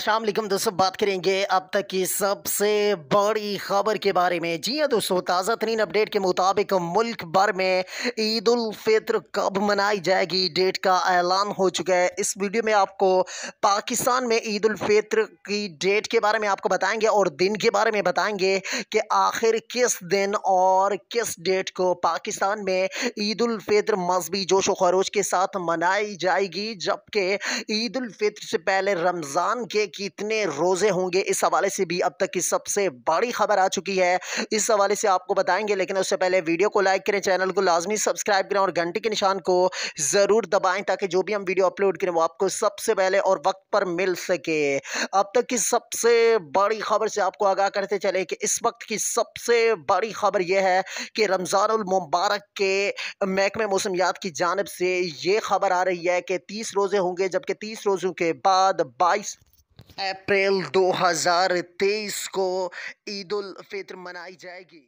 शामलिकम दोस्तों बात करेंगे अब तक की सबसे बड़ी खबर के बारे में जी हाँ दोस्तों ताज़ा तरीन अपडेट के मुताबिक मुल्क भर में ईद उल कब मनाई जाएगी डेट का ऐलान हो चुका है इस वीडियो में आपको पाकिस्तान में ईद उल की डेट के बारे में आपको बताएंगे और दिन के बारे में बताएंगे कि आखिर किस दिन और किस डेट को पाकिस्तान में ईद उल मजहबी जोश व खरोश के साथ मनाई जाएगी जबकि ईद उल से पहले रमज़ान के कितने रोज़े होंगे इस हवाले से भी अब तक की सबसे बड़ी खबर आ चुकी है इस हवाले से आपको बताएंगे लेकिन उससे पहले वीडियो को लाइक करें चैनल को लाजमी सब्सक्राइब करें और घंटे के निशान को ज़रूर दबाएँ ताकि जो भी हम वीडियो अपलोड करें वो आपको सबसे पहले और वक्त पर मिल सके अब तक की सबसे बड़ी खबर से आपको आगाह करते चले कि इस वक्त की सबसे बड़ी खबर यह है कि रमजान मुबारक के महकमे मौसमियात की जानब से ये खबर आ रही है कि तीस रोज़े होंगे जबकि तीस रोज़ों के बाद बाईस अप्रैल 2023 को ईद उल फित्र मनाई जाएगी